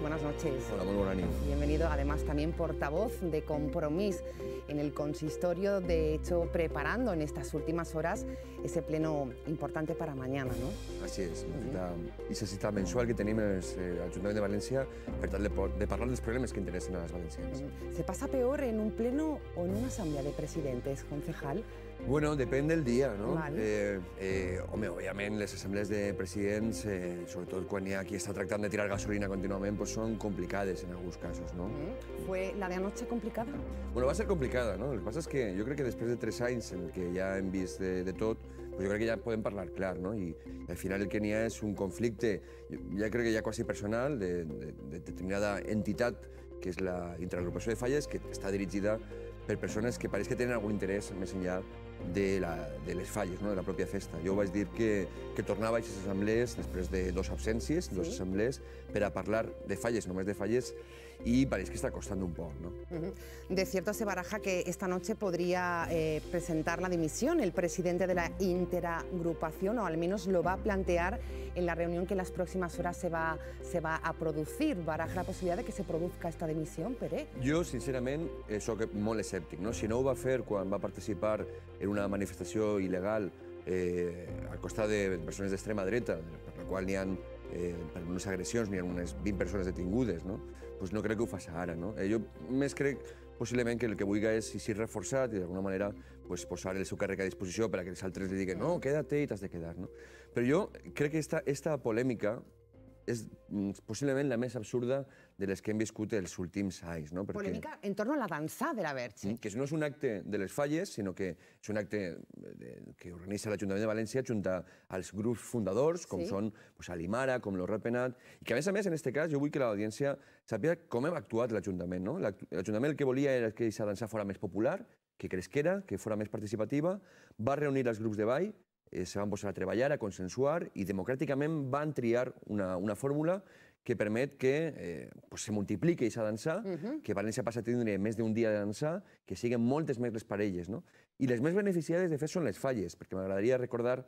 buenas noches. Hola, muy buenas noches. Bienvenido, además también portavoz de Compromís en el consistorio, de hecho preparando en estas últimas horas ese pleno importante para mañana, ¿no? Así es, y esa cita mensual que tenemos en eh, el Ayuntamiento de Valencia para de, de hablar de los problemas que interesan a las valencianas. ¿Se pasa peor en un pleno o en una asamblea de presidentes, concejal? Bueno, depèn del dia, no? Eh, eh, home, òbviament, les assemblees de presidents, eh, sobretot quan hi ha qui està tractant de tirar gasolina contínuament, pues són complicades en alguns casos, no? Mm. ¿Fue la de anoche complicada? Bueno, va ser complicada, no? El que passa és que jo crec que després de tres anys en què ja hem vist de, de tot, pues jo crec que ja podem parlar clar, no? I, al final el que n'hi ha és un conflicte, ja crec que ja quasi personal, de, de, de determinada entitat, que és la intergrupació de falles, que està dirigida per persones que pareix que tenen algun interès més enllà de, la, de les falles, no? de la pròpia festa. Jo vaig dir que, que tornava a aquestes assemblees després de dos absències, sí. dos assemblees, per a parlar de falles, només de falles, y parece que está costando un poco. ¿no? De cierto, se baraja que esta noche podría eh, presentar la dimisión el presidente de la interagrupación, o al menos lo va a plantear en la reunión que en las próximas horas se va, se va a producir. Baraja la posibilidad de que se produzca esta dimisión, Pere? Yo sinceramente eso que escéptico, No? Si no va va hacer cuando va a participar en una manifestación ilegal eh, al personas de personas de extrema derecha la cual ni han eh, agresiones, unes agressions, algunas 20 no? pues no crec que ho faci ara. No? Eh, jo més crec possiblement que el que vulga és si reforçat i d'alguna manera pues, posar el seu càrrec a disposició per a que els altres li diguin no, queda't i t'has de quedar. No? Però jo crec que esta, esta polèmica és mm, possiblement la més absurda de les que hem viscut els últims anys. No? Perquè... Polèmica en torno a la dansa de la Verge. Mm, que no és un acte de les falles, sinó que és un acte que organitza l'Ajuntament de València junta als grups fundadors, com sí. són pues, Alimara, com l'Horra Penat, i que a més a més, en aquest cas, jo vull que l'audiència sàpiga com hem actuat l'Ajuntament. No? L'Ajuntament el que volia era que aquesta dansa fora més popular, que cresquera, que fora més participativa, va reunir els grups de ball, eh, se van posar a treballar, a consensuar, i democràticament van triar una, una fórmula que permet que eh, pues, se multipliqui aquesta dansa, uh -huh. que València passa a tindre més d'un dia de dansa, que siguen moltes més les parelles. No? I les més beneficiades, de fet, són les falles, perquè m'agradaria recordar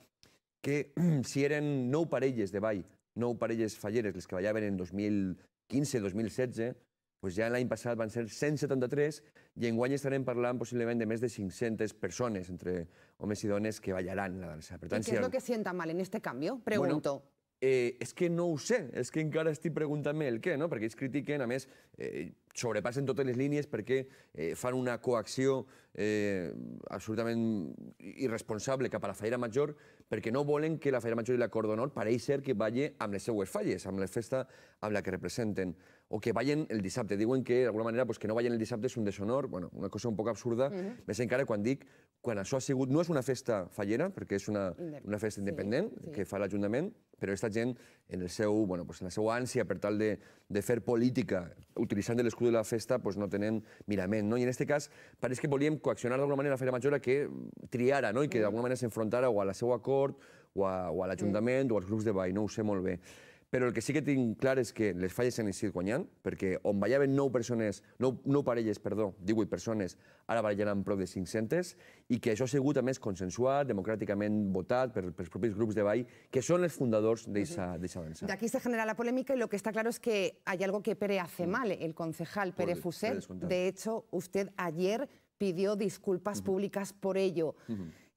que si eren nou parelles de ball, nou parelles falleres, les que ballaven en 2015, 2016, pues ja l'any passat van ser 173 i enguany estarem parlant possiblement de més de 500 persones, entre homes i dones, que ballaran la dansa. Per tant, I què és el que sienta mal en este canvi? Pregunto. Bueno, eh, és que no ho sé, és que encara estic preguntant-me el què, no? perquè ells critiquen, a més, eh, sobrepassen totes les línies perquè eh, fan una coacció eh, absolutament irresponsable cap a la Feira Major perquè no volen que la Feira Major i la Cor d'Honor pareix ser que vagi amb les seues falles, amb la festa amb la que representen, o que vagin el dissabte. Diuen que, d'alguna manera, pues, que no vagin el dissabte és un deshonor, bueno, una cosa un poc absurda, mm-hmm. més encara quan dic quan això ha sigut... No és una festa fallera, perquè és una, una festa independent sí, sí. que fa l'Ajuntament, però aquesta gent, en, el seu, bueno, pues, en la seva ànsia per tal de, de fer política utilitzant l'escut de la festa, pues, no tenen mirament. No? I en aquest cas, pareix que volíem coaccionar d'alguna manera la Fira Major que mm, triara no? i que d'alguna manera s'enfrontara o a la seva acord o a, o a l'Ajuntament o als grups de ball, no ho sé molt bé. Però el que sí que tinc clar és que les falles s'han estat guanyant, perquè on ballaven 9 persones, 9, 9 parelles, perdó, 18 persones, ara ballaran prop de 500, i que això ha sigut, a més, consensuat, democràticament votat per, pels propis grups de ball, que són els fundadors d'eixa dansa. De aquí se genera la polèmica, i lo que està clar es que hi ha algo que Pere hace mm. mal, el concejal Pere Fuset. De hecho, usted ayer pidió disculpas públicas por ello.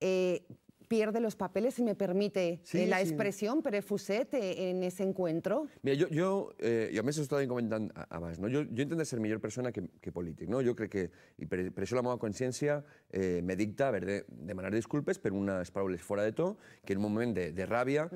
Eh, pierde los papeles, si me permite eh, la expresión, pero Fuset en ese encuentro. Mira, yo, yo eh, a mí eso está más, no? yo yo intento ser mejor persona que, político, no? yo creo que, y la moda conciencia eh, me dicta ver de manera disculpes pero unas palabras fuera de todo, que en un momento de, rabia,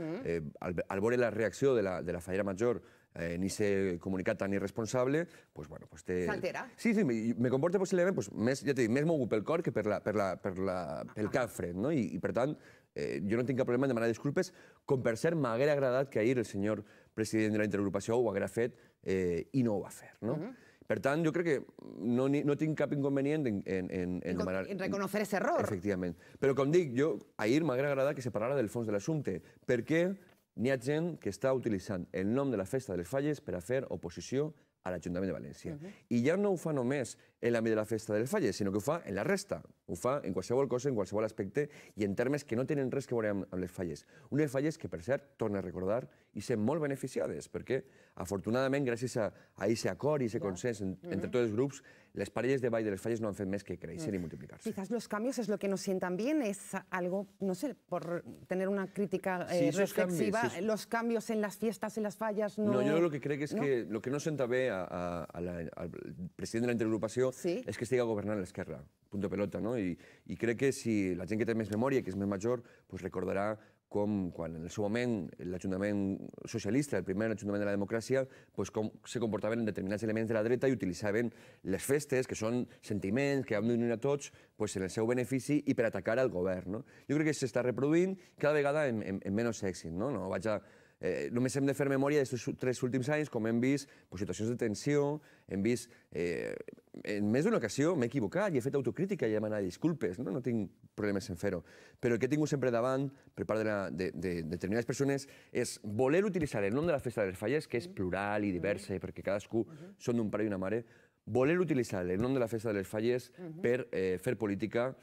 al, la reacción de la, de la fallera mayor, eh, ni ser comunicat tan irresponsable, pues, bueno, pues té... S'altera. Sí, sí, me, me comporta possiblement, pues, més, ja t'he dit, més mogut pel cor que per la, per la, per la, pel cap fred, no? I, i per tant, eh, jo no tinc cap problema en demanar disculpes, com per cert m'hagués agradat que ahir el senyor president de la intergrupació ho haguera fet eh, i no ho va fer, no? Uh mhm. -huh. Per tant, jo crec que no, ni, no tinc cap inconvenient en, en, en, en demanar... En reconocer ese error. Efectivament. Però, com dic, jo, ahir m'haguera agradat que se parlara del fons de l'assumpte, perquè N'hi ha gent que està utilitzant el nom de la Festa de les Falles per a fer oposició a l'Ajuntament de València. I ja no ho fa només en la media de la fiesta del Falle, sino que ufa en la resta. ufa en cualquier cosa, en cualquier aspecte y en termes que no tienen res que veure amb, amb les falles. Unes falles que, per ser torna a recordar i ser molt beneficiades, porque afortunadamente, gracias a ese acord y se consenso consens entre mm-hmm. todos los grupos, las parelles de ball de los falles no han fet que crecer y mm. multiplicarse. Quizás los cambios es lo que nos sientan bien, es algo, no sé, por tener una crítica eh, reflexiva, los cambios en las fiestas, en las fallas... No, no yo lo que creo es que lo que no senta bien al presidente de la intergrupación sí. és que estigui governant l'esquerra, punt de pelota, no? I, I crec que si la gent que té més memòria, que és més major, pues recordarà com quan en el seu moment l'Ajuntament socialista, el primer Ajuntament de la democràcia, pues, com se comportaven en determinats elements de la dreta i utilitzaven les festes, que són sentiments que han d'unir a tots, pues, en el seu benefici i per atacar al govern. No? Jo crec que s'està reproduint cada vegada en, en, en menys èxit. No? No vaig a Eh, només hem de fer memòria d'aquests tres últims anys, com hem vist pues, situacions de tensió, hem vist... Eh, en més d'una ocasió m'he equivocat i he fet autocrítica i he demanat disculpes, no, no tinc problemes en fer-ho. Però el que he tingut sempre davant, per part de, la, de, de, de determinades persones, és voler utilitzar el nom de la Festa de les Falles, que és plural i diversa, perquè cadascú uh -huh. són d'un pare i una mare, voler utilitzar el nom de la Festa de les Falles uh -huh. per eh, fer política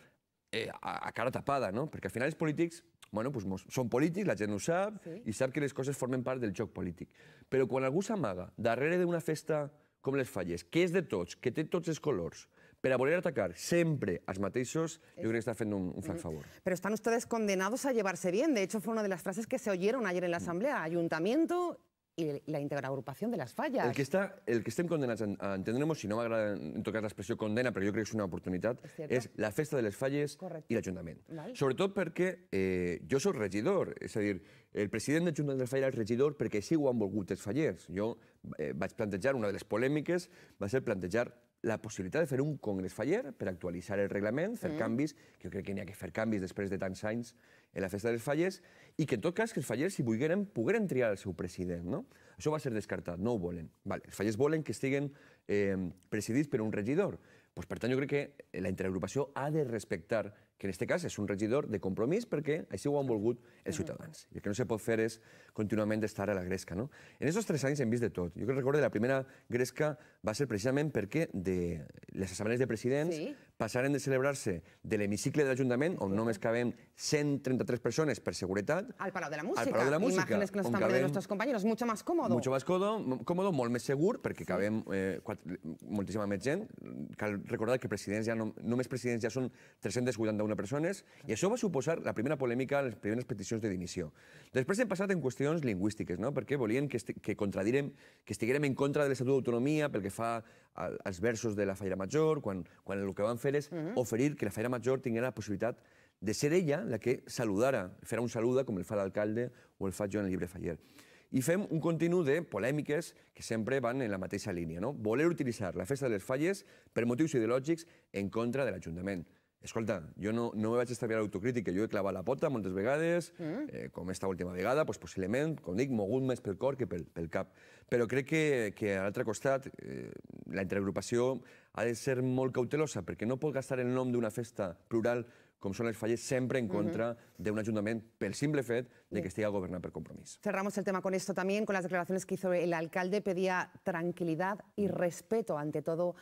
eh, a, a cara tapada, no? Perquè al final els polítics bueno, pues, mos, són polítics, la gent ho sap, sí. i sap que les coses formen part del joc polític. Però quan algú s'amaga darrere d'una festa com les falles, que és de tots, que té tots els colors, per a voler atacar sempre a mateixos, jo crec que està fent un, un flac mm-hmm. favor. Però estan ustedes condenados a llevarse bien. De hecho, fue una de las frases que se oyeron ayer en la mm. Asamblea. Ayuntamiento i la interagrupació de les falles. El que, està, el que estem condenats a entendre-nos, si no m'agrada en tot la l'expressió condena, però jo crec que és una oportunitat, és, és la festa de les falles Correcte. i l'Ajuntament. Sobretot perquè eh, jo sóc regidor, és a dir, el president del Ayuntamiento de les Falles és regidor perquè sí ho han volgut els fallers. Jo eh, vaig plantejar, una de les polèmiques va ser plantejar la possibilitat de fer un congrés faller per actualitzar el reglament, fer mm. canvis, que jo crec que n'hi ha que fer canvis després de tants anys en la festa dels fallers, i que en tot cas que els fallers, si volgueren, pogueren triar el seu president. No? Això va ser descartat, no ho volen. Vale, els fallers volen que estiguen eh, presidits per un regidor. Pues, per tant, jo crec que la interagrupació ha de respectar que en aquest cas és un regidor de compromís perquè així ho han volgut els ciutadans. I el que no se pot fer és contínuament estar a la gresca. No? En aquests tres anys hem vist de tot. Jo crec que recordo que la primera gresca va ser precisament perquè de les assemblees de presidents sí passaren de celebrar-se de l'hemicicle de l'Ajuntament, on només cabem 133 persones per seguretat... Al Palau de la Música. Al Palau de la Música. Imágenes que nos están poniendo nuestros compañeros, mucho más cómodo. Mucho más cómodo, cómodo molt més segur, perquè sí. cabem eh, quatre, moltíssima més gent. Cal recordar que presidents ja no, només presidents ja són 381 persones, i això va suposar la primera polèmica, les primeres peticions de dimissió. Després hem passat en qüestions lingüístiques, no? perquè volien que, que contradirem, que estiguérem en contra de l'Estatut d'Autonomia pel que fa als versos de la Faira Major, quan, quan el que van fer és mhm. oferir que la Faira Major tingués la possibilitat de ser ella la que saludara, fer un saluda com el fa l'alcalde o el fa Joan Libre Faller. I fem un continu de polèmiques que sempre van en la mateixa línia. No? Voler utilitzar la festa de les falles per motius ideològics en contra de l'Ajuntament escolta, jo no, no me vaig estalviar l'autocrítica, jo he clavat la pota moltes vegades, mm. eh, com esta última vegada, pues, possiblement, com dic, mogut més pel cor que pel, pel cap. Però crec que, que a l'altre costat, eh, la interagrupació ha de ser molt cautelosa, perquè no pot gastar el nom d'una festa plural com són les falles, sempre en mm-hmm. contra uh -huh. d'un ajuntament pel simple fet de que estigui a governar per compromís. Cerramos el tema con esto también, con las declaraciones que hizo el alcalde, pedía tranquilidad y mm. respeto, ante todo,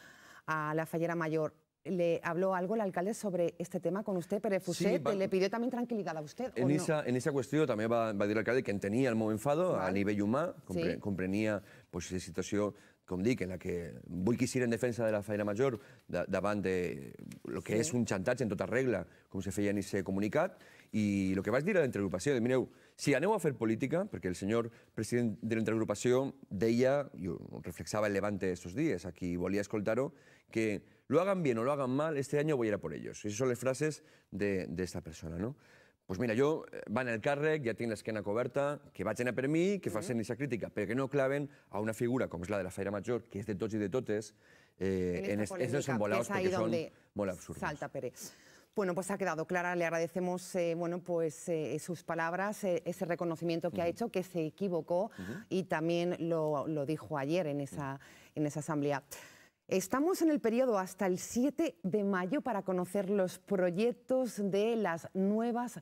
a la fallera mayor. ¿Le habló algo el alcalde sobre este tema con usted, pero Fuset? Sí, va... ¿Le pidió también tranquilidad a usted? En, esa, no? en esa cuestión también va, va a decir el alcalde que tenía el meu enfado vale. a nivel humà, compre, sí. comprenia pues, la situación com dic, en la que vulguis ir en defensa de la feina major de, davant de lo que sí. és un xantatge en tota regla, com se feia en aquest comunicat, i el que vaig dir a l'entregrupació, de mireu, si aneu a fer política, perquè el senyor president de l'interagrupació deia, i ho reflexava el Levante estos dies, a qui volia escoltar-ho, que lo hagan bien o lo hagan mal, este año voy a ir a por ellos. Esas son las frases de, de esta persona, ¿no? Pues mira, jo eh, va en el càrrec, ja tinc l'esquena coberta, que vagin a per mi, que facin aquesta crítica, però que no claven a una figura com és la de la Feira Major, que és de tots i de totes, eh, en, en estos embolados, perquè són donde... molt absurdos. Salta Pérez. Bueno, pues ha quedado clara. Le agradecemos eh, bueno, pues, eh, sus palabras, eh, ese reconocimiento que ha hecho, que se equivocó y también lo, dijo ayer en esa, en esa asamblea. Estamos en el periodo hasta el 7 de mayo para conocer los proyectos de las nuevas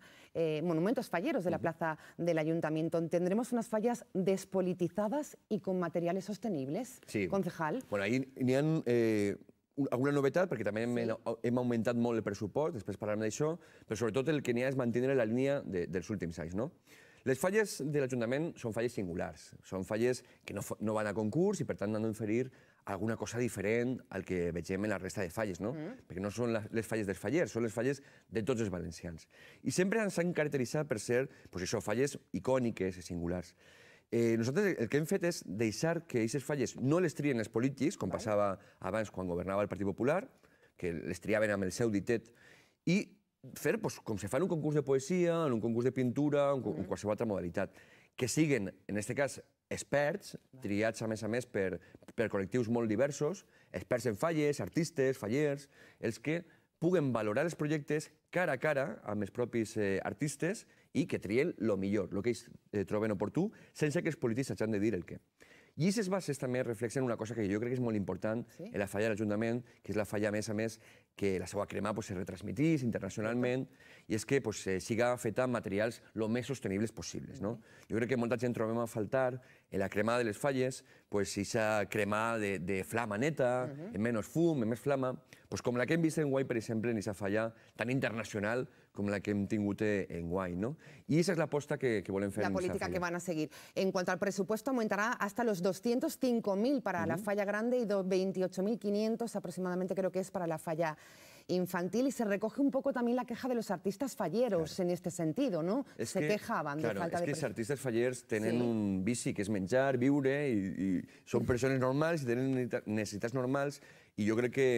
monumentos falleros de la plaza del ayuntamiento. Tendremos unas fallas despolitizadas y con materiales sostenibles. Sí. Concejal. Bueno, ahí ni han. alguna novetat, perquè també hem, hem augmentat molt el pressupost, després parlarem d'això, però sobretot el que n'hi ha és mantenir la línia de, dels últims anys. No? Les falles de l'Ajuntament són falles singulars, són falles que no, no van a concurs i, per tant, han d'oferir alguna cosa diferent al que vegem en la resta de falles, no? Mm. Perquè no són les falles dels fallers, són les falles de tots els valencians. I sempre ens han caracteritzat per ser, doncs això, falles icòniques i singulars. Eh, nosaltres el que hem fet és deixar que aquestes falles no les trien els polítics, com passava abans quan governava el Partit Popular, que les triaven amb el seu ditet, i fer pues, com se fa en un concurs de poesia, en un concurs de pintura, en, en qualsevol altra modalitat. Que siguen, en aquest cas, experts, triats, a més a més, per, per col·lectius molt diversos, experts en falles, artistes, fallers, els que puguen valorar els projectes cara a cara amb els propis eh, artistes i que trien el millor, el que ells eh, troben oportú, sense que els polítics s'hagin de dir el què. I aquestes bases també reflexen una cosa que jo crec que és molt important sí? en la falla de l'Ajuntament, que és la falla, a més a més, que la seva crema pues, se retransmitís internacionalmente y es que pues, eh, siga afectando materiales lo más sostenibles posibles No? yo que que molta me va a faltar en la crema de les falles, pues, esa crema de, flama neta, en menos fum, en més flama, pues, com la que hem vist en guai, per exemple, en esa falla tan internacional como la que hem tingut eh, en guai. No? esa es la apuesta que, que volem fer La política que van a seguir. En cuanto al presupuesto, aumentará hasta los 205.000 para la falla grande y 28.500 aproximadamente creo que es para la falla infantil y se recoge un poco también la queja de los artistas falleros claro. en este sentido, ¿no? Es se que, quejaban claro, de falta és de... es que los artistas fallers tenen sí. un bici que és menjar, viure y, i són persones normals i tenen necessitats normals y yo creo que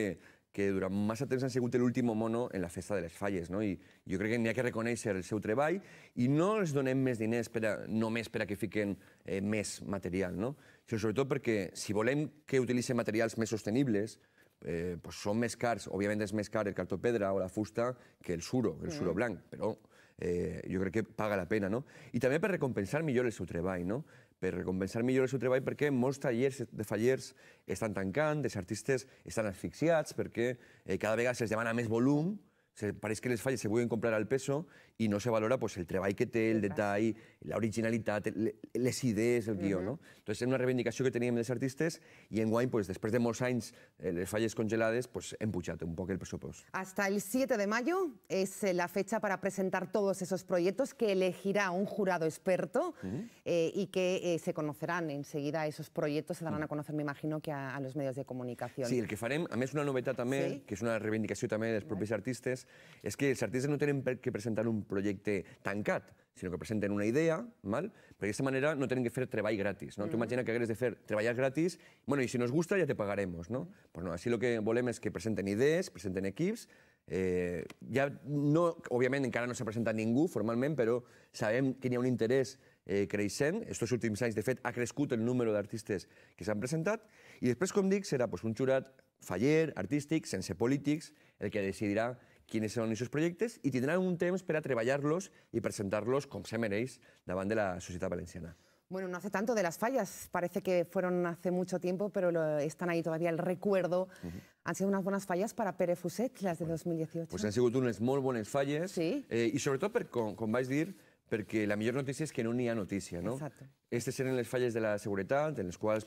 que durant massa temps han sigut l'últim mono en la festa de les falles, no? I jo crec que n'hi ha que reconèixer el seu treball i no els donem més diners per a, només per a que fiquen eh, més material, no? Sinó sobretot perquè si volem que utilitzen materials més sostenibles, eh, pues són més cars, òbviament és més car el cartó pedra o la fusta que el suro, el mm. suro blanc, però eh, jo crec que paga la pena, no? I també per recompensar millor el seu treball, no? Per recompensar millor el seu treball perquè molts tallers de fallers estan tancant, els artistes estan asfixiats perquè eh, cada vegada se'ls demana més volum, pareix que les falles se vulguin comprar al peso y no se valora pues, el trabajo que te el detalle, la originalidad, las ideas, el guión no? Entonces, es una reivindicación que tenían los y en wine pues, después de more eh, les falles congeladas, pues, empujate un poco el presupuesto. Hasta el 7 de mayo es eh, la fecha para presentar todos esos proyectos que elegirá un jurado experto eh, y que se conocerán enseguida esos proyectos, se darán a conocer, me imagino, que a, los medios de comunicación. Sí, el que faremos, a mí es una novedad también, que es una reivindicación también de los propios artistas, es que los artistas no tienen que presentar un projecte tancat, sinó que presenten una idea, mal? però d'aquesta manera no tenen que fer treball gratis. No? Mm Tu imagina que hagués de fer treballar gratis, bueno, i si nos gusta ja te pagaremos. No? Pues no, així el que volem és que presenten idees, presenten equips, eh, ja no, òbviament encara no s'ha presentat ningú formalment, però sabem que hi ha un interès eh, creixent. Estos últims anys, de fet, ha crescut el número d'artistes que s'han presentat. I després, com dic, serà pues, un jurat faller, artístic, sense polítics, el que decidirà son són sus proyectos y tendrán un temps para trabajarlos y presentarlos, con presentar la banda de la sociedad valenciana. Bueno, no hace tanto de las fallas, parece que fueron hace mucho tiempo, pero están ahí todavía el recuerdo. Han sido unas buenas fallas para Perefuset, las Fuset, de 2018. Pues han sido unas muy buenas fallas. Eh, y sobre todo, con vais a porque la mejor noticia es que no había noticia. noticia, no? las fallas fallas de la seguridad, en las cuales,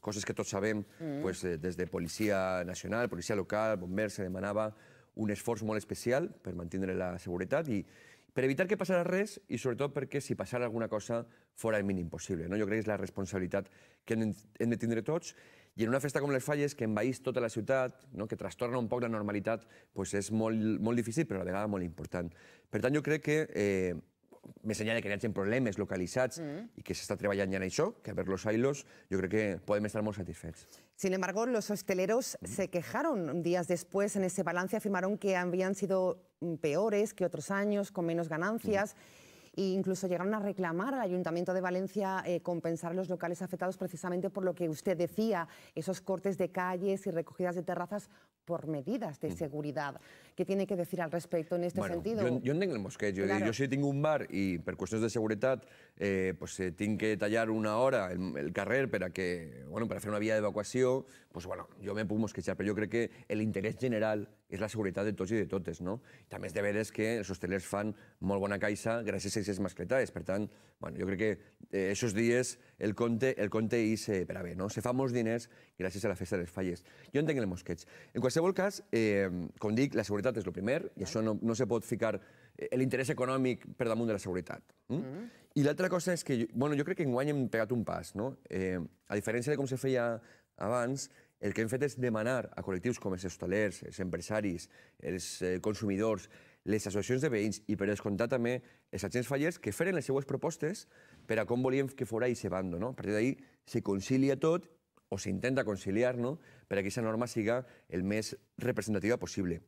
cosas que todos sabemos, desde mm. pues, eh, desde policía nacional, Policía local, Bomber, se Manaba. un esforç molt especial per mantenir la seguretat i per evitar que passara res i sobretot perquè si passara alguna cosa fora el mínim possible. No? Jo crec que és la responsabilitat que hem de tindre tots i en una festa com les falles, que envaís tota la ciutat, no? que trastorna un poc la normalitat, pues és molt, molt difícil, però a la vegada molt important. Per tant, jo crec que eh, Me señale que hi problemas problemas localizados mm. y que s'està treballant ja en això, que a ver los ailos, yo creo que podemos estar muy satisfechos. Sin embargo, los hosteleros se quejaron días después en ese balance, afirmaron que habían sido mm, peores que otros años, con menos ganancias. E incluso llegaron a reclamar al Ayuntamiento de Valencia eh, compensar los locales afectados precisamente por lo que usted decía, esos cortes de calles y recogidas de terrazas por medidas de mm. seguridad. ¿Qué tiene que decir al respecto en este sentido? Yo, no el que yo, yo si tengo un bar y por cuestiones de seguridad eh, pues se eh, tiene que tallar una hora el, el, carrer para que, bueno, para hacer una vía de evacuación, pues bueno, yo me puedo mosquetear. pero yo creo que el interés general és la seguretat de tots i de totes. No? També és de veres que els hostelers fan molt bona caixa gràcies a aquestes mascletades. Per tant, bueno, jo crec que eh, aquests dies el compte, el compte hi se per bé. No? Se fa molts diners gràcies a la festa de les falles. Jo entenc el mosqueig. En qualsevol cas, eh, com dic, la seguretat és el primer i això no, no se pot ficar eh, l'interès econòmic per damunt de la seguretat. Mm? Mm -hmm. I l'altra cosa és que, bueno, jo crec que enguany hem pegat un pas, no? Eh, a diferència de com se feia abans, el que hem fet és demanar a col·lectius com els hostalers, els empresaris, els eh, consumidors, les associacions de veïns i, per descomptat, també els agents fallers que feren les seues propostes per a com volíem que fora se bando. No? A partir d'ahir se concilia tot o s'intenta conciliar no? per a que aquesta norma siga el més representativa possible.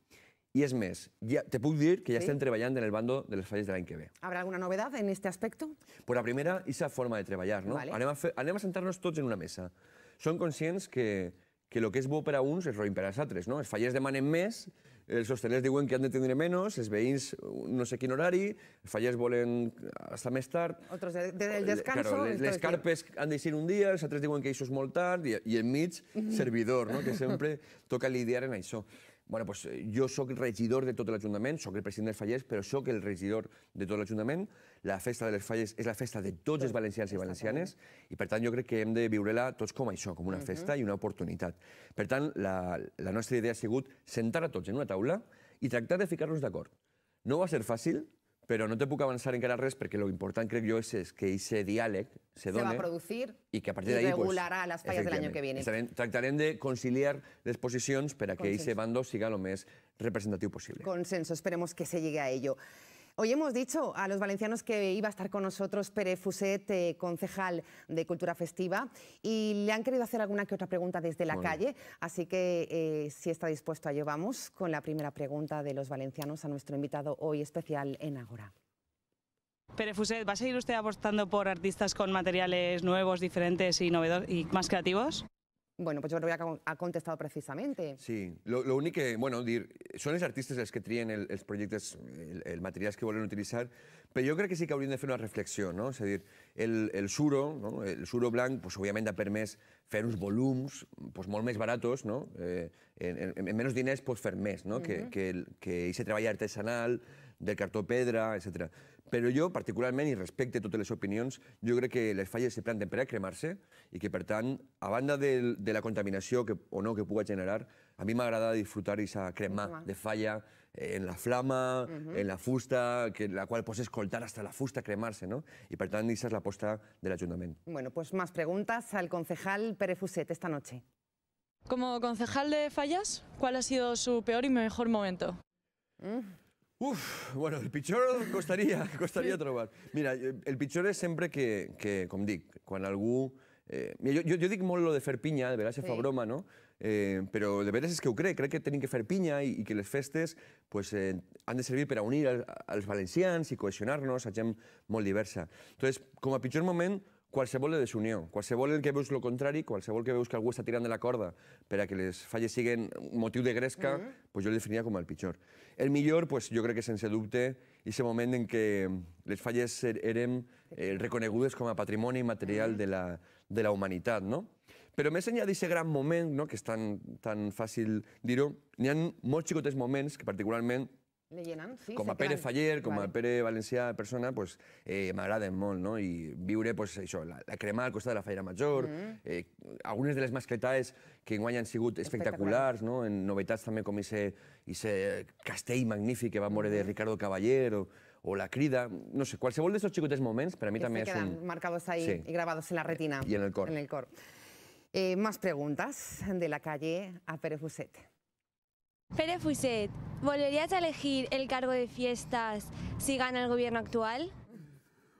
I és més, ja, te puc dir que ja sí. estem treballant en el bando de les falles de l'any que ve. Habrá alguna novedat en aquest aspecte? Pues la primera, aquesta forma de treballar. No? Vale. Anem a, anem a sentar-nos tots en una mesa. Som conscients que que el que és bo per a uns és roïn per als altres. No? Els fallers demanen més, els hostelers diuen que han de tindre menys, els veïns no sé quin horari, els fallers volen estar més tard... Otros de, de, del eh, descanso... Claro, les, les carpes han de ser un dia, els altres diuen que això és molt tard, i, i enmig, servidor, no? que sempre toca lidiar en això. Bueno, pues, eh, jo sóc regidor de tot l'Ajuntament, sóc el president dels fallers, però sóc el regidor de tot l'Ajuntament, la festa de les falles es la festa de todos los valencianos y valencianes, y per tant jo crec que hem de viure-la tots com això, com una festa y una oportunidad. Per tant, la, la idea ha sigut sentar a todos en una taula y tratar de ficar de acuerdo. No va a ser fácil, pero no te en avançar encara res porque lo importante creo yo es que ese diàleg se, va a producir y que a partir de pues, regularà pues, les falles de l'any que viene. Trataré de conciliar las posiciones per que ese bando siga lo más representativo posible. Consenso, esperemos que se llegue a ello. Hoy hemos dicho a los valencianos que iba a estar con nosotros Pere Fuset, eh, concejal de Cultura Festiva, y le han querido hacer alguna que otra pregunta desde la calle, así que eh, si está dispuesto a vamos con la primera pregunta de los valencianos a nuestro invitado hoy especial en Agora. Pere Fuset, ¿va a seguir usted apostando por artistas con materiales nuevos, diferentes y, y más creativos? Bueno, pues yo creo que ha contestado precisamente. Sí, lo, lo único que, bueno, dir, son los artistas los que trien el, los proyectos, el, el material que a utilizar, pero yo creo que sí que habría de hacer una reflexión, no? Es decir, el, el suro, no? el suro blanc, pues, obviamente ha permès fer uns volums pues, molt més baratos, no? Eh, en, en, en menys diners pues, fer més, no? Uh -huh. Que, que, el, que ese treball artesanal, del cartó pedra, etcètera. yo, particularmente, y respecto a todas las opiniones, yo creo que las fallas se plantean para cremarse y que, per a banda de, la contaminación que, o no que pueda generar, a mí me agrada disfrutar esa crema de falla en la flama, en la fusta, que la cual puedes escoltar hasta la fusta cremarse, ¿no? Y, per esa es la posta del Ayuntamiento. Bueno, pues más preguntas al concejal Pere Fuset esta noche. Como concejal de Fallas, ¿cuál ha sido su peor y mejor momento? Mm. Uf, bueno, el pitjor costaria, costaria sí. trobar. Mira, eh, el pitjor és sempre que, que com dic, quan algú... Eh, mira, jo, jo dic molt lo de fer pinya, de vegades sí. fa broma, no? Eh, però de veres és que ho crec, crec que tenim que fer pinya i, i que les festes pues, eh, han de servir per a unir els, els valencians i cohesionar-nos a gent molt diversa. Entonces, com a pitjor moment, qualsevol de desunió, qualsevol el que veus lo contrari, qualsevol que veus que algú està tirant de la corda per a que les falles siguin motiu de gresca, mm -hmm. pues jo el definiria com el pitjor. El millor, pues, jo crec que sense dubte, és el moment en què les falles er-, eren eh, reconegudes com a patrimoni material mm -hmm. de, la, de la humanitat, no? Però més enllà d'aquest gran moment, no? que és tan, tan fàcil dir-ho, n'hi ha molts xicotets moments que particularment llenan, sí, com a Pere Faller, com vale. a Pere Valencià persona, pues, eh, m'agraden molt, no? I viure pues, això, la, la cremà al costat de la Fallera Major, mm -hmm. eh, algunes de les mascletades que enguany han sigut espectaculars, no? en novetats també com ese, ese castell magnífic que va morir de mm. Ricardo Caballero, o, o la crida, no sé, qualsevol d'aquests xicotets moments, per a mi que també és un... marcados ahí sí. y grabados en la retina. I en el cor. En el cor. Eh, más preguntas de la calle a Pere Fuset. Pere Fuset, ¿volverías a elegir el cargo de fiestas si gana el gobierno actual?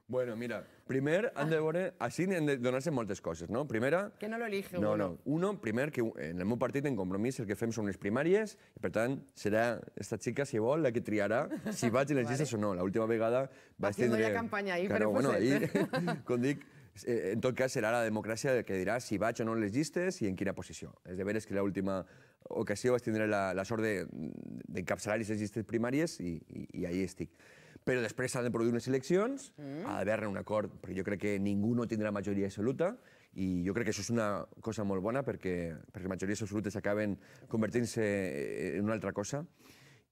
Bueno, mira, primer, han de veure, així han de donar-se moltes coses, no? Primera... Que no l'elige no, uno. No, uno, primer, que en el meu partit, en compromís, el que fem són les primàries, i per tant, serà esta xica, si vol, la que triarà si vaig a les llistes vale. o no. L'última vegada vaig a tindre... Haciendo ya campaña ahí, claro, bueno, ahí, com dic, eh, en tot cas, serà la democràcia que dirà si vaig o no a les llistes i en quina posició. És de veres que l'última ocasió vaig tindre la, la sort d'encapçalar de, les llistes primàries i, i, i ahí estic. Però després s'han de produir unes eleccions, mm. ha d'haver-ne un acord, perquè jo crec que ningú no tindrà majoria absoluta, i jo crec que això és una cosa molt bona, perquè, perquè les majories absolutes acaben convertint-se eh, en una altra cosa,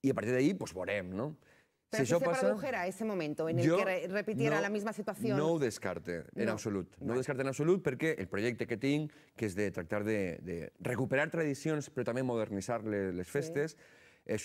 i a partir d'ahir, doncs, veurem, no? Pero si, se ese momento en el que repitiera la misma situación... No descarte, en absoluto No, descarte en absoluto, porque el proyecto que tiene que es de tratar de, recuperar tradiciones, pero también modernizar las festes,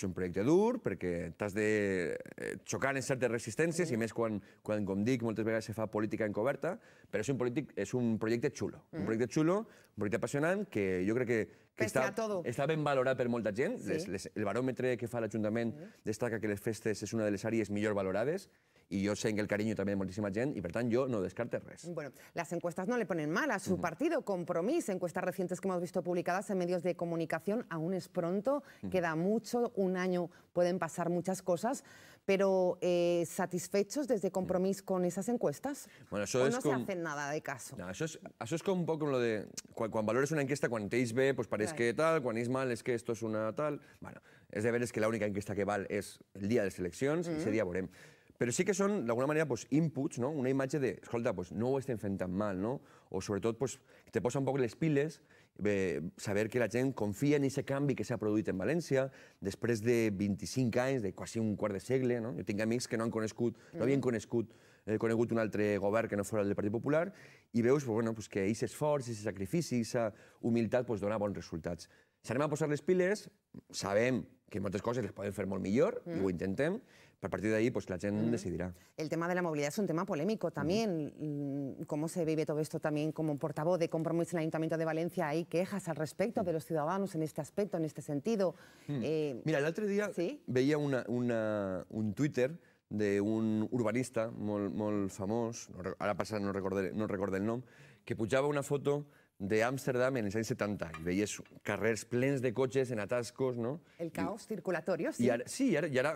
un proyecto dur porque estás de chocar eh, en ser de resistencias y más cuando cuando con veces se fa política encoberta, pero es un, político un proyecto chulo, un mm. proyecto chulo un proyecto apasionante que yo creo que está Pese a todo. està ben per molta gent. el barómetro que fa el ayuntamiento destaca que les festes es una de las áreas millor valorades y yo sé que el cariño también de muchísima gente y por tanto yo no descarte res. Bueno, las encuestas no le ponen mal a su partido, compromiso, encuestas recientes que hemos visto publicadas en medios de comunicación, aún es pronto, queda mucho, un año pueden pasar muchas cosas, pero eh, ¿satisfechos desde compromiso con esas encuestas? Bueno, ¿O no se hacen nada de caso? eso, es, como un poco lo de... Cuando valores una encuesta, cuando teis ve, pues parece que tal, cuando es mal, es que esto es una tal... Bueno, es de ver es que la única encuesta que vale es el día de selección y ese mm. día volvemos. Pero sí que son, de alguna manera, pues, inputs, no? una imagen de, escolta, pues, no estén estem tan mal, no? o sobre todo, pues, te posa un poco las piles eh, saber que la gent confia en aquest canvi que s'ha produït en València, després de 25 anys, de quasi un quart de segle, no? jo tinc amics que no han conegut, no havien mm. conegut, eh, conegut un altre govern que no fos el del Partit Popular, i veus pues, bueno, pues, que aquest esforç, aquest sacrifici, aquesta humilitat pues, dona bons resultats. Si anem a posar les piles, sabem que moltes coses les podem fer molt millor, mm. i ho mm. intentem, a partir de ahí, pues la gente decidirá. El tema de la movilidad es un tema polémico también. Mm, ¿Cómo se vive todo esto también como portavoz de compromiso en el Ayuntamiento de Valencia? ¿Hay quejas al respecto de los ciudadanos en este aspecto, en este sentido? Hmm. Eh, Mira, el otro día veía un Twitter de un urbanista muy famoso... ahora pasa no recordé, no el nombre... que pujaba una foto d'Amsterdam en els anys 70 i veies carrers plens de cotxes en atascos, no? El caos I, circulatori, sí. I ara, sí, i ara, i ara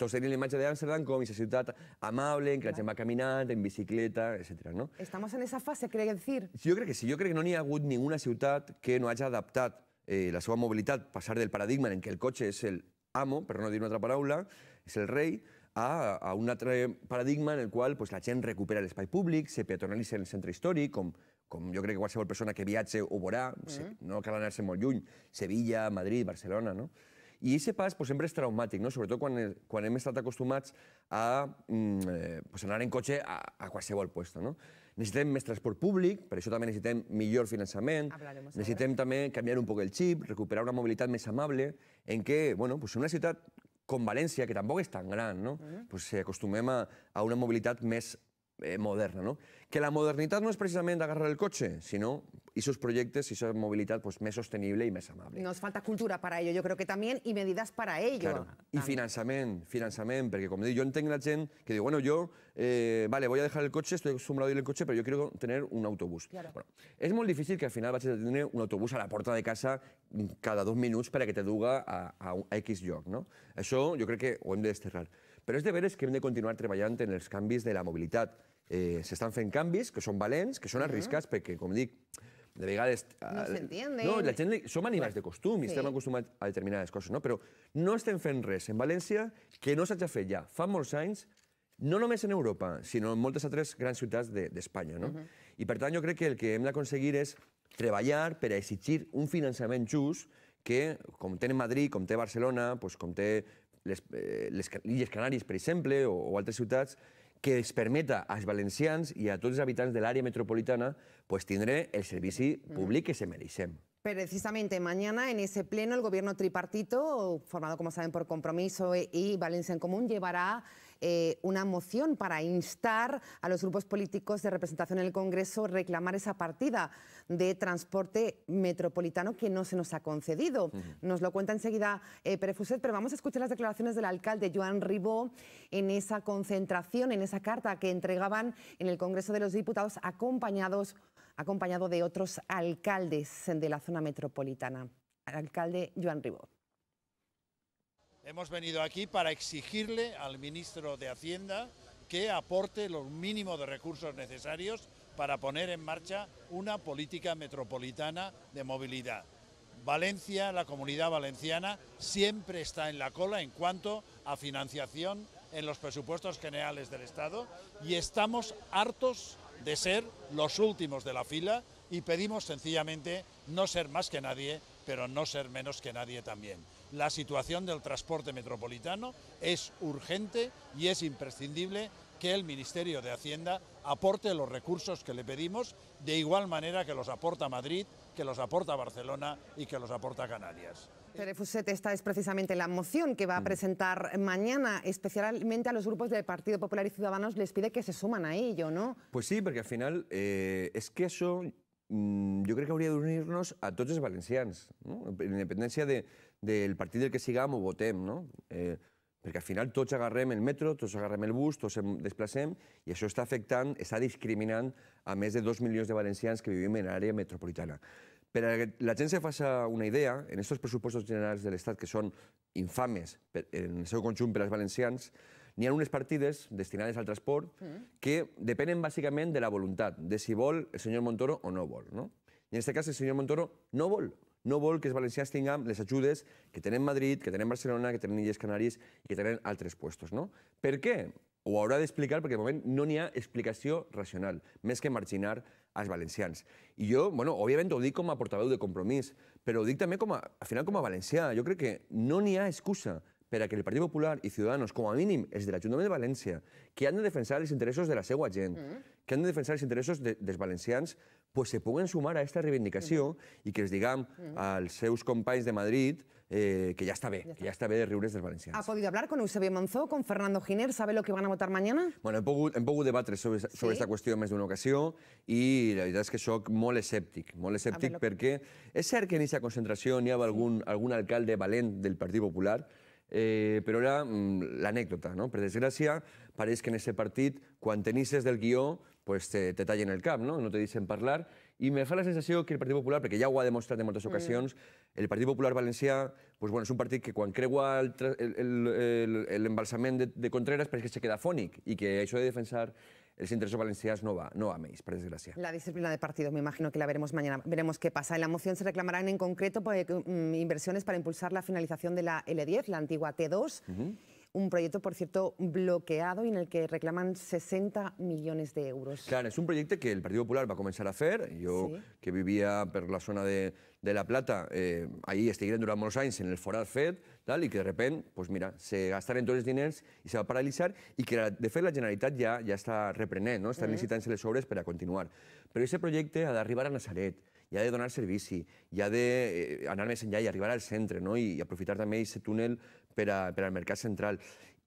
tots tenim la imatge d'Amsterdam com aquesta ciutat amable, en què la gent va caminant, en bicicleta, etc. no? Estamos en esa fase, crec decir. jo crec que sí, jo crec que no n'hi ha hagut ninguna ciutat que no hagi adaptat eh, la seva mobilitat, passar del paradigma en què el cotxe és el amo, per no dir una altra paraula, és el rei, a, a un altre paradigma en el qual pues, la gent recupera l'espai públic, se peatonalitza en el centre històric, com com jo crec que qualsevol persona que viatge ho veurà, mm -hmm. no cal anar-se molt lluny, Sevilla, Madrid, Barcelona, no? I aquest pas pues, sempre és traumàtic, no? sobretot quan, quan hem estat acostumats a mm, eh, pues, anar en cotxe a, a qualsevol lloc. No? Necessitem més transport públic, per això també necessitem millor finançament, Hablaremos necessitem ara. també canviar un poc el xip, recuperar una mobilitat més amable, en què, bueno, pues, una ciutat com València, que tampoc és tan gran, no? Mm -hmm. pues, acostumem a, a una mobilitat més eh, moderna. No? Que la modernitat no és precisament agarrar el cotxe, sinó i sus proyectos y su movilidad pues, más sostenible y más amable. Nos falta cultura para ello, yo creo que también, y medidas para ello. Claro. I finançament, finançament, perquè com dic, jo entenc la gent que diu, bueno, yo, eh, vale, voy a dejar el cotxe, estoy acostumbrado a ir en cotxe, però yo quiero tener un autobús. Claro. Bueno, és molt difícil que al final vagis a tenir un autobús a la porta de casa cada dos minuts para que te duga a, a, a X lloc, no? Això jo crec que ho hem de desterrar. Però és de veres que hem de continuar treballant en els canvis de la mobilitat eh, s'estan fent canvis, que són valents, que són arriscats, perquè, com dic, de vegades... No eh, s'entiende. No, eh? la gent... Som animals de costum i estem acostumats a determinades coses, no? Però no estem fent res en València que no s'hagi fet ja. Fa molts anys, no només en Europa, sinó en moltes altres grans ciutats d'Espanya, de, no? Uh mhm. -huh. I, per tant, jo crec que el que hem d'aconseguir és treballar per a exigir un finançament just que, com té Madrid, com té Barcelona, pues, com té les, eh, les, Illes Canaris, per exemple, o, o altres ciutats, que es permeta als valencians i a tots els habitants de l'àrea metropolitana pues, tindre el servici mm. públic que se mereixem. Precisamente mañana en ese pleno el gobierno tripartito, formado como saben por Compromiso y Valencia en Común, llevará Eh, una moción para instar a los grupos políticos de representación en el Congreso reclamar esa partida de transporte metropolitano que no se nos ha concedido. Nos lo cuenta enseguida eh, Fuset, pero vamos a escuchar las declaraciones del alcalde Joan Ribó en esa concentración, en esa carta que entregaban en el Congreso de los Diputados acompañados acompañado de otros alcaldes de la zona metropolitana. alcalde Joan Ribó. Hemos venido aquí para exigirle al ministro de Hacienda que aporte los mínimos de recursos necesarios para poner en marcha una política metropolitana de movilidad. Valencia, la comunidad valenciana, siempre está en la cola en cuanto a financiación en los presupuestos generales del Estado y estamos hartos de ser los últimos de la fila y pedimos sencillamente no ser más que nadie, pero no ser menos que nadie también. La situación del transporte metropolitano es urgente y es imprescindible que el Ministerio de Hacienda aporte los recursos que le pedimos de igual manera que los aporta Madrid, que los aporta Barcelona y que los aporta Canarias. Pero Fuset, esta es precisamente la moción que va a mm. presentar mañana, especialmente a los grupos del Partido Popular y Ciudadanos les pide que se suman a ello, ¿no? Pues sí, porque al final eh, es que eso mm, yo creo que habría de unirnos a todos los valencianos, en independencia de, del partit del que siguem o votem, no? Eh, perquè al final tots agarrem el metro, tots agarrem el bus, tots ens desplacem, i això està afectant, està discriminant a més de dos milions de valencians que vivim en l'àrea metropolitana. Per a que la gent se faci una idea, en aquests pressupostos generals de l'Estat, que són infames en el seu conjunt per als valencians, n'hi ha unes partides destinades al transport mm. que depenen bàsicament de la voluntat, de si vol el senyor Montoro o no vol. No? I en aquest cas el senyor Montoro no vol no vol que els valencians tinguem les ajudes que tenen Madrid, que tenen Barcelona, que tenen Illes Canaris i que tenen altres puestos. No? Per què? Ho haurà d'explicar perquè de moment no n'hi ha explicació racional, més que marginar als valencians. I jo, bueno, òbviament ho dic com a portaveu de compromís, però ho dic també com a, al final com a valencià. Jo crec que no n'hi ha excusa per a que el Partit Popular i Ciudadanos, com a mínim els de l'Ajuntament de València, que han de defensar els interessos de la seva gent, mm. que han de defensar els interessos de, dels valencians, pues se puguen sumar a esta reivindicació mm -hmm. i que els diguem mm -hmm. als seus companys de Madrid eh, que ya está bien, que ya está bien de riures del valencians. ¿Ha podido hablar con Eusebio Monzó, con Fernando Giner? ¿Sabe lo que van a votar mañana? Bueno, hem pogut, hem pogut debatre sobre, sí? sobre esta qüestió en més d'una ocasió i la veritat és que sóc molt escèptic, molt escèptic lo... perquè és cert que en aquesta concentració n'hi ha algun, algun alcalde valent del Partit Popular, eh, però era mm, l'anècdota, no? Per desgràcia, pareix que en aquest partit, quan tenisses del guió, pues te, te tallen el cap, no? no te dicen hablar. Y me da la sensación que el Partido Popular, porque ya lo ha demostrado en muchas mm. ocasiones, el Partido Popular Valencia, pues, bueno, es un partido que el, el el de, de Contreras parece que se queda fónico y que eso de defensar los intereses valencianos no va, no va por desgracia. La disciplina de partido, me imagino que la veremos mañana. Veremos qué pasa. En la moción se reclamarán en concreto pues, mm, inversiones para impulsar la finalización de la L10, la antigua T2, un proyecto, por cierto, bloqueado y en el que reclaman 60 millones de euros. Claro, es un proyecto que el Partido Popular va a comenzar a hacer. Yo, sí. que vivia per la zona de, de La Plata, eh, ahí estigueren durant molts anys en el Foral Fed, tal, i que de repente, pues mira, se gastaran todos los diners i se va a paralitzar i que, la, de fe la Generalitat ja ja està reprenent, no? estan mm. licitant-se les obres per a continuar. Però ese projecte ha d'arribar a Nazaret, y ha de donar servici, y ha eh, anar més enllà i arribar al centre, no? I, y aprofitar també ese túnel per, a, per al mercat central.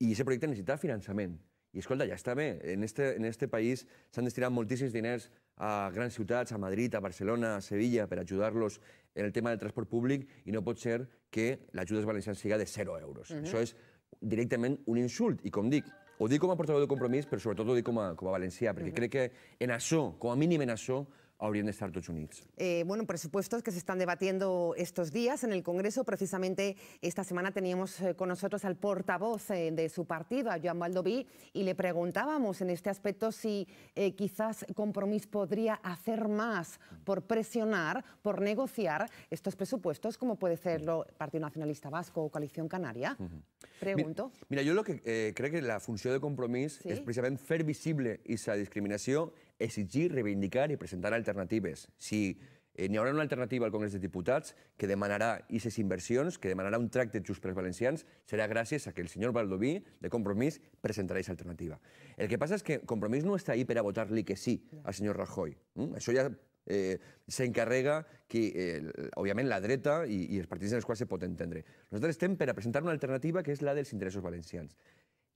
I aquest projecte necessita finançament. I escolta, ja està bé. En este, en este país s'han destinat moltíssims diners a grans ciutats, a Madrid, a Barcelona, a Sevilla, per ajudar-los en el tema del transport públic i no pot ser que l'ajuda valencians siga de 0 euros. Uh mhm. -huh. Això és directament un insult. I com dic, ho dic com a portaveu de compromís, però sobretot ho dic com a, com a valencià, perquè uh mhm. -huh. crec que en això, com a mínim en això, a Oriente de eh, bueno, presupuestos que se están debatiendo estos días en el Congreso. Precisamente esta semana teníamos eh, con nosotros al portavoz eh, de su partido, a Joan Baldoví, y le preguntábamos en este aspecto si quizás Compromís podría hacer más por presionar, por negociar estos presupuestos, como puede serlo Partido Nacionalista Vasco o Coalición Canaria. Pregunto. Mira, yo lo que creo que la función de Compromís es precisamente hacer visible esa discriminación exigir, reivindicar i presentar alternatives. Si eh, n'hi haurà una alternativa al Congrés de Diputats que demanarà aquestes inversions, que demanarà un tracte just per als valencians, serà gràcies a que el senyor Valdoví, de Compromís, presentarà aquesta alternativa. El que passa és que Compromís no està ahí per a votar-li que sí al senyor Rajoy. Hm? Això ja eh, s'encarrega que, eh, òbviament, la dreta i, i els partits en els quals se pot entendre. Nosaltres estem per a presentar una alternativa que és la dels interessos valencians.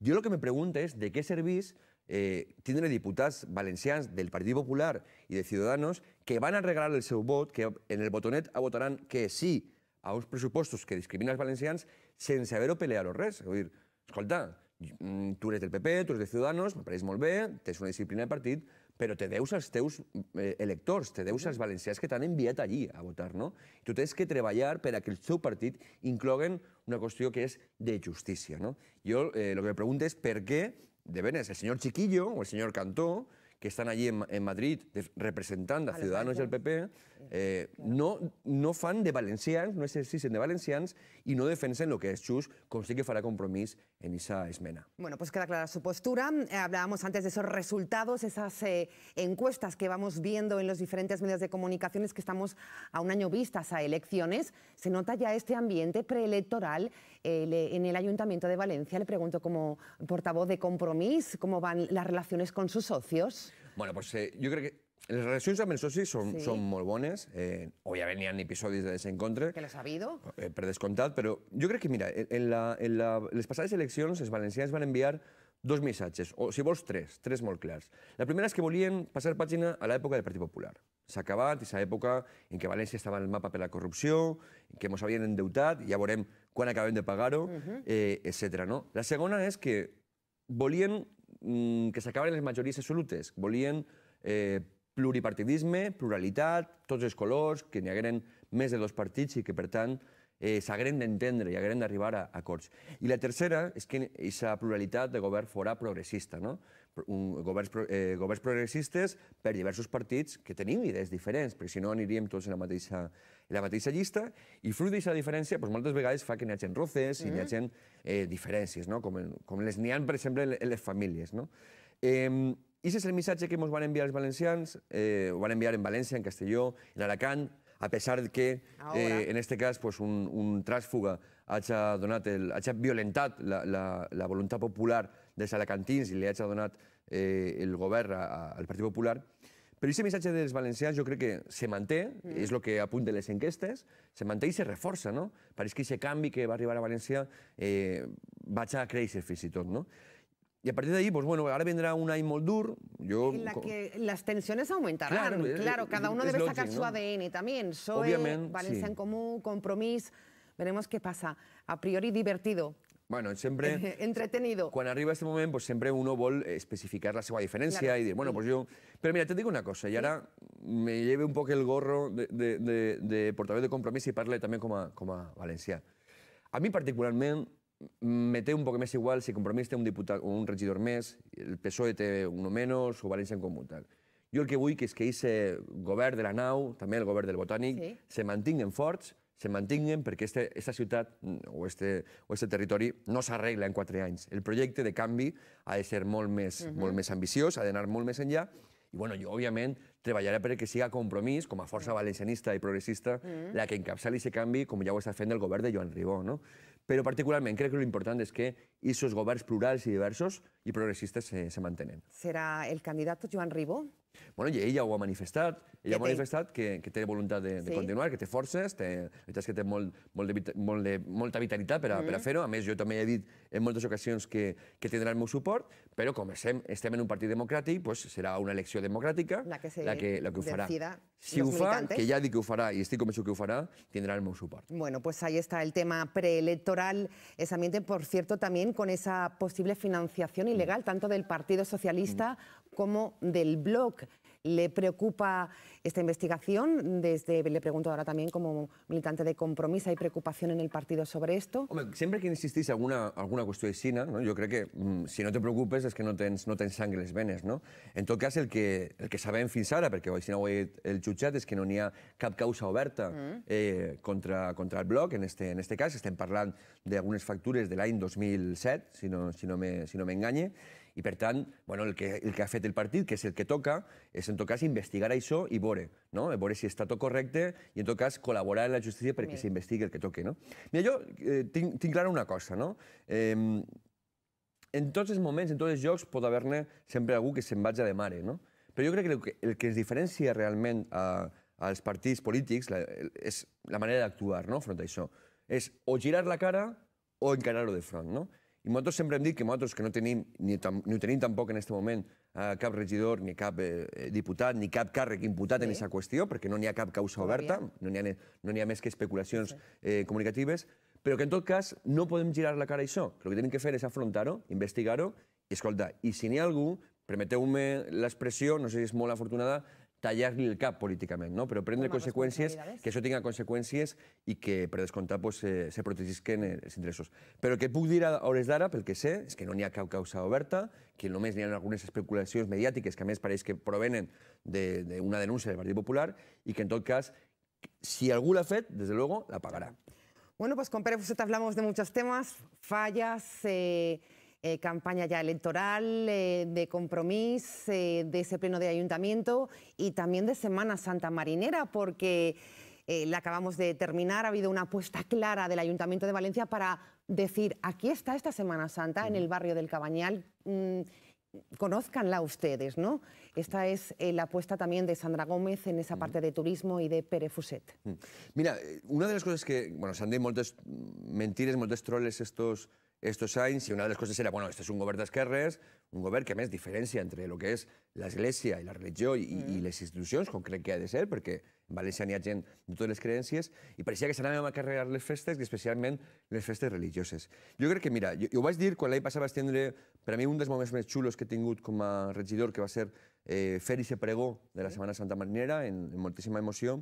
Jo el que me pregunto és de què serveix eh, tindre diputats valencians del Partit Popular i de Ciudadanos que van a regalar el seu vot, que en el botonet votaran que sí a uns pressupostos que discriminen els valencians sense haver-ho pelear o res. Vull dir, escolta, mm, tu eres del PP, tu eres de Ciudadanos, me pareix molt bé, tens una disciplina de partit, però te deus als teus eh, electors, te deus als valencians que t'han enviat allí a votar, no? I tu tens que treballar per a que el seu partit incloguen una qüestió que és de justícia, no? Jo el eh, que em pregunto és per què de el señor Chiquillo o el señor Cantó, que están allí en, Madrid representando a, a ciudadanos del PP eh, no, no fan de valencians, no exercicen de valencians y no defensen lo que es Chus, consigue sí que en esa esmena. Bueno, pues queda clara su postura. Eh, hablábamos antes de esos resultados, esas eh, encuestas que vamos viendo en los diferentes medios de comunicaciones que estamos a un año vistas a elecciones. Se nota ya este ambiente preelectoral en el Ayuntamiento de Valencia. Le pregunto como portavoz de Compromís, ¿cómo van las relaciones con sus socios? Bueno, pues yo creo que Les relacions amb els socis són, sí. són molt bones. Eh, òbviament hi ha episodis de desencontre. Que ha habido. Eh, per descomptat, però jo crec que, mira, en, la, en la, les passades eleccions els valencians van enviar dos missatges, o si vols tres, tres molt clars. La primera és que volien passar pàgina a l'època del Partit Popular. S'ha acabat és època en què València estava el mapa per la corrupció, en què ens havien endeutat, ja veurem quan acabem de pagar-ho, uh mhm. -huh. eh, etc. No? La segona és que volien mm, que s'acabaren les majories absolutes, volien eh, pluripartidisme, pluralitat, tots els colors, que n'hi hagueren més de dos partits i que, per tant, eh, s'hagueren d'entendre i hagueren d'arribar a acords. I la tercera és que aquesta pluralitat de govern fora progressista, no? Un, governs, eh, governs progressistes per diversos partits que tenim idees diferents, perquè si no aniríem tots en la mateixa, en la mateixa llista, i fruit d'aquesta diferència doncs, moltes vegades fa que n'hi hagi roces mm. i n'hi mm. hagi eh, diferències, no? com, com les n'hi ha, per exemple, en les famílies. No? Eh, i és el missatge que ens van enviar els valencians, eh, ho van enviar en València, en Castelló, en Alacant, a pesar de que, eh, en este cas, pues, un, un tràsfuga hagi, donat el, hagi violentat la, la, la voluntat popular dels alacantins i li hagi donat eh, el govern a, a, al Partit Popular, però aquest missatge dels valencians jo crec que se manté, mm. és el que apunta les enquestes, se manté i se reforça, no? Pareix que aquest canvi que va arribar a València eh, vaig a créixer fins i tot, no? Y a partir de ahí, pues bueno, ahora vendrá una Imoldur. Yo, en la que las tensiones aumentarán. Claro, cada uno debe sacar su ADN también. Soy Valencia en Común, Compromís. Veremos qué pasa. A priori divertido. Bueno, siempre... Entretenido. Cuando arriba este momento, pues siempre uno vol especificar la segunda diferencia claro. y bueno, pues yo... pero mira, te digo una cosa, y ahora me lleve un poco el gorro de, portavoz de, compromiso y parle también como a, valenciano a mí particularmente, me té un poc més igual si Compromís té un diputat o un regidor més, el PSOE té un o menys, o València en Comú, tal. Jo el que vull és que aquest govern de la nau, també el govern del Botànic, sí. se mantinguen forts, se mantinguen perquè este, esta ciutat o este, o este territori no s'arregla en quatre anys. El projecte de canvi ha de ser molt més, uh -huh. molt més ambiciós, ha d'anar molt més enllà, i bueno, jo, òbviament, treballaré perquè siga compromís, com a força valencianista i progressista, la que encapçali aquest canvi, com ja ho està fent el govern de Joan Ribó. No? però particularment crec que l'important és que els governs plurals i diversos i progressistes se, se mantenen. Serà el candidat Joan Ribó? Bueno, i ella ho ha manifestat, ella que ha manifestat que, que té voluntat de, sí. de continuar, que té forces, té, que té molt, molt de, molt de, molta vitalitat per a, mm. per a mm. fer-ho. A més, jo també he dit en muchas ocasiones que, tendrá el pero suport, pero como en un partido democrático, pues, será una elección democrática la que, la que, la que Si que ya di que ufará y estoy convencido que ho tendrán tendrá el Bueno, pues ahí está el tema preelectoral, esa ambiente, por cierto, también con esa posible financiación ilegal, mm. tanto del Partido Socialista mm. como del Bloc. ¿Le preocupa esta investigación? Desde, le pregunto ahora también como militante de Compromís, ¿hay preocupación en el partido sobre esto? Hombre, siempre que insistís alguna, alguna cuestión de China, no? yo creo que mm, si no te preocupes es que no tens, no tens sang les venes. No? En tot cas, el que, el que sabem fins ara, perquè si no ho he el jutjat, és que no n'hi ha cap causa oberta mm. eh, contra, contra el bloc. En este, en este cas estem parlant d'algunes factures de l'any 2007, si no, si no m'enganye, me, si no i, per tant, bueno, el, que, el que ha fet el partit, que és el que toca, és, en tot cas, investigar això i veure, no? veure si està tot correcte i, en tot cas, col·laborar amb la justícia perquè s'investigui el que toque, no? Mira, jo eh, tinc, tinc clara una cosa, no? Eh, en tots els moments, en tots els jocs, pot haver-ne sempre algú que se'n vagi de mare, no? Però jo crec que el que, el que es diferencia realment a, eh, als partits polítics la, és la manera d'actuar no? front a això. És o girar la cara o encarar-ho de front. No? I nosaltres sempre hem dit que nosaltres, que no, tenim, ni, tam, ni ho tenim tampoc en aquest moment, eh, cap regidor, ni cap eh, diputat, ni cap càrrec imputat sí. en aquesta qüestió, perquè no n'hi ha cap causa oberta, no n'hi ha, no ha més que especulacions eh, comunicatives, però que en tot cas no podem girar la cara a això. Que el que hem que fer és afrontar-ho, investigar-ho, i escolta, i si n'hi ha algú, permeteu-me l'expressió, no sé si és molt afortunada, tallar el cap políticamente, no? Pero prendre que eso tenga consecuencias y que, por descontar, pues, eh, se protegisquen eh, los ingresos Pero que pudiera dir a que sé, es que no ni ha cap causa oberta, que només ni ha algunas especulaciones mediáticas que, a me pareix que provenen de, una denuncia del Partido Popular y que, en todo cas, si alguna FED, desde luego, la pagará. Bueno, pues con Pérez Fuset hablamos de muchos temas, fallas, eh, eh, campaña ya electoral, eh, de compromiso, eh, de ese pleno de ayuntamiento y también de Semana Santa Marinera, porque la acabamos de terminar, ha habido una apuesta clara del Ayuntamiento de Valencia para decir, aquí está esta Semana Santa en el barrio del Cabañal. Mm, conozcanla ustedes, ¿no? Esta es la apuesta también de Sandra Gómez en esa parte de turismo y de Pere Fuset. Mm. Mira, una de las cosas que, bueno, se han dicho muchas mm, mentiras muchos troles estos estos anys, i una de les coses era, bueno, este és un govern d'esquerres, un govern que, a més, diferència entre el que és l'Església i la religió i, mm. i les institucions, com crec que ha de ser, perquè en València n'hi ha gent de totes les creències, i pareixia que s'anàvem a carregar les festes, i especialment les festes religioses. Jo crec que, mira, jo, jo ho vaig dir quan l'any passat vaig tindre, per a mi, un dels moments més xulos que he tingut com a regidor, que va ser eh, fer i pregó de la Setmana Santa Marinera, en, en moltíssima emoció,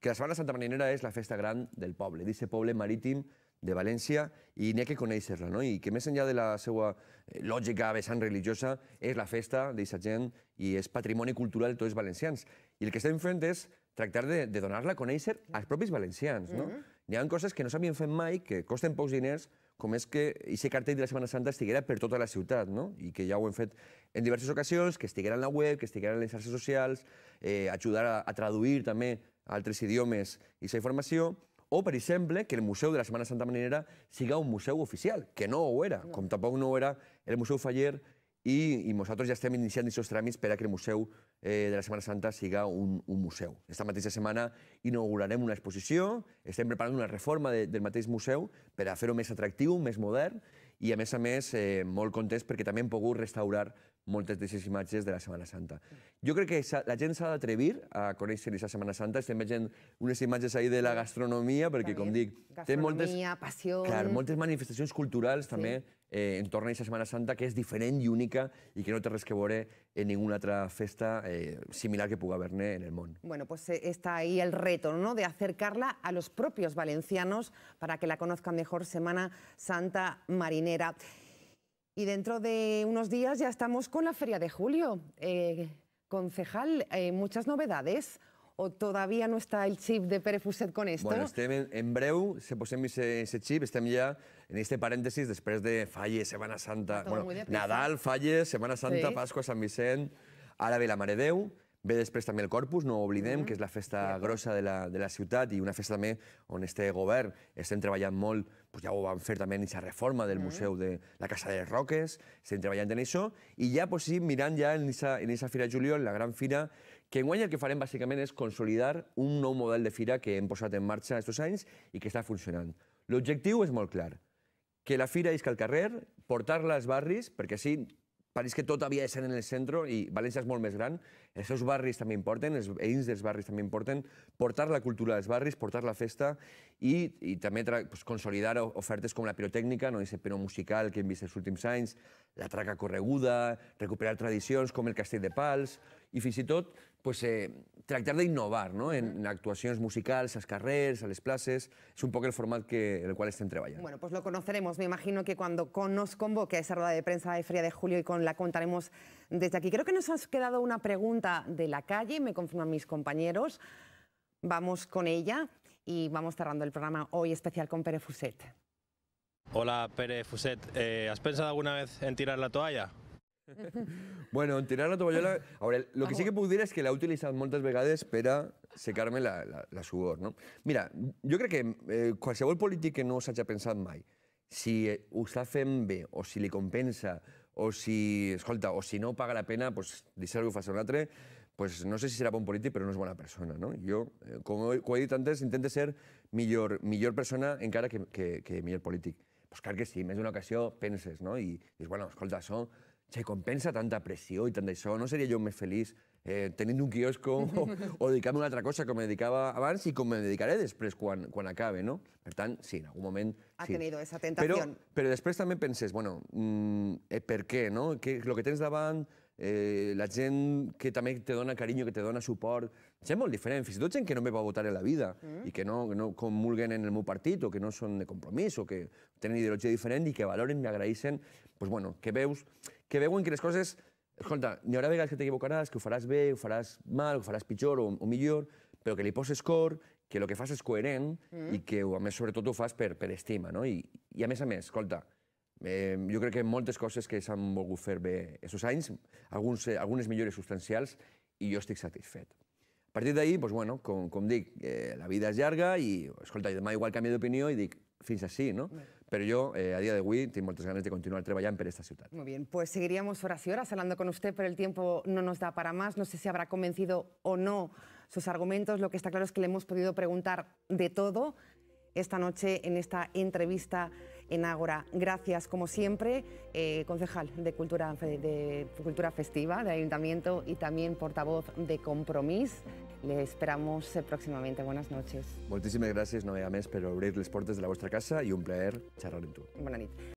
que la Setmana Santa Marinera és la festa gran del poble, d'aquest poble marítim de València i n'hi ha que conèixer-la, no? I que més enllà de la seva eh, lògica vessant religiosa, és la festa d'aquesta gent i és patrimoni cultural de tots els valencians. I el que estem fent és tractar de, de donar-la a conèixer als propis valencians, no? Mm -hmm. ha coses que no s'havien fet mai, que costen pocs diners, com és que aquest cartell de la Setmana Santa estiguera per tota la ciutat, no? I que ja ho hem fet en diverses ocasions, que estiguera en la web, que estiguera en les xarxes socials, eh, ajudar a, a traduir també a altres idiomes i aquesta informació, o, per exemple, que el Museu de la Setmana Santa Marinera siga un museu oficial, que no ho era, no. com tampoc no ho era el Museu Faller, i, i nosaltres ja estem iniciant aquests tràmits per a que el Museu eh, de la Setmana Santa siga un, un museu. Esta mateixa setmana inaugurarem una exposició, estem preparant una reforma de, del mateix museu per a fer-ho més atractiu, més modern, i a més a més eh, molt contents perquè també hem pogut restaurar moltes d'aquestes imatges de la Setmana Santa. Jo crec que la gent s'ha d'atrevir a conèixer la Setmana Santa. Estem veient unes imatges ahir de la gastronomia, perquè, com dic... Gastronomia, moltes, passió... Clar, moltes manifestacions culturals sí. també eh, entorn a aquesta Setmana Santa, que és diferent i única i que no té res que veure en ninguna altra festa eh, similar que pugui haver ne en el món. Bueno, pues eh, está ahí el reto, ¿no?, de acercarla a los propios valencianos para que la conozcan mejor Semana Santa Marinera. Y dentro de unos días ya estamos con la Feria de Julio. Eh, concejal, eh, muchas novedades. ¿O todavía no está el chip de Pere Fuset con esto? Bueno, estem en, breu, se posem ese, chip, estamos ya en este paréntesis después de Falle, Semana Santa... Ah, bueno, Nadal, Falle, Semana Santa, Pascua, San Sant Vicent... Ara la Mare Ve después también el Corpus, no oblidem, mm. que es la festa grossa de la, de la una festa también con este govern este treballant molt pues ja ho van fer també en aquesta reforma del mm. Museu de la Casa de les Roques, estem treballant en això, i ja, pues sí, mirant ja en aquesta fira de juliol, la gran fira, que enguany el que farem bàsicament és consolidar un nou model de fira que hem posat en marxa aquests anys i que està funcionant. L'objectiu és molt clar, que la fira isca al carrer, portar-la als barris, perquè així París que tot havia de ser en el centre i València és molt més gran, els seus barris també importen, els veïns dels barris també importen, portar la cultura dels barris, portar la festa i, i també pues, consolidar ofertes com la pirotècnica, no? el peno musical que hem vist els últims anys, la traca correguda, recuperar tradicions com el castell de pals i fins i tot pues, eh, tratar de innovar ¿no? en, actuaciones musicales... en las carreras, a las Es un poco el formato que, en el cual entre treballant. Bueno, pues lo conoceremos. Me imagino que cuando nos convoque a esa rueda de prensa de fría de Julio y con la contaremos desde aquí. Creo que nos has quedado una pregunta de la calle, me confirman mis compañeros. Vamos con ella y vamos cerrando el programa hoy especial con Pere Fuset. Hola Pere Fuset, eh, ¿has pensado alguna vez en tirar la toalla? bueno, en tirar la tovallola... A veure, el que sí que puc dir és que l'ha utilitzat moltes vegades per a secar-me la, la, la sudor, no? Mira, jo crec que eh, qualsevol polític que no s'hagi pensat mai, si ho està fent bé o si li compensa o si, escolta, o si no paga la pena, pues, deixar-ho que ho faci un altre, pues, no sé si serà bon polític, però no és bona persona. No? Jo, eh, com, ho he, com he dit antes, intento ser millor, millor persona encara que, que, que millor polític. Pues clar que sí, més d'una ocasió penses, no? I dius, bueno, escolta, això se compensa tanta pressió i tant d'això? Oh, no seria jo més feliç eh, tenint un quiosco o, o dedicar-me a una altra cosa que me dedicava abans i com me dedicaré després quan, quan acabe, no? Per tant, sí, en algun moment... Ha sí. tenido esa tentación. Però, però després també penses, bueno, mm, eh, per què, no? Que lo que tens davant, eh, la gent que també te dona carinyo, que te dona suport, gent molt diferent, fins i tot gent que no me va votar en la vida mm. i que no, no comulguen en el meu partit o que no són de compromís o que tenen ideologia diferent i que valoren i agraeixen, pues, bueno, que veus que veuen que les coses... Escolta, n'hi haurà vegades que t'equivocaràs, que ho faràs bé, ho faràs mal, ho faràs pitjor o, o millor, però que li poses cor, que el que fas és coherent mm. i que, a més, sobretot ho fas per, per estima, no? I, I, a més a més, escolta, eh, jo crec que moltes coses que s'han volgut fer bé aquests anys, alguns, eh, algunes millores substancials, i jo estic satisfet. A partir d'ahir, doncs, bueno, com, com dic, eh, la vida és llarga i, escolta, demà igual canvi d'opinió i dic, fins així, no? Mm. Pero yo, eh, a día de hoy, tengo muchas ganas de continuar ya per esta ciudad. Muy bien, pues seguiríamos horas y horas hablando con usted, pero el tiempo no nos da para más. No sé si habrá convencido o no sus argumentos. Lo que está claro es que le hemos podido preguntar de todo esta noche en esta entrevista en Ágora. Gracias, como siempre, eh, concejal de Cultura, de Cultura Festiva del Ayuntamiento y también portavoz de Compromís. Le esperamos eh, próximamente. Buenas noches. Muchísimas gracias Novia Més por abrir los portes de la vuestra casa y un placer charlar en tu. Buenas noches.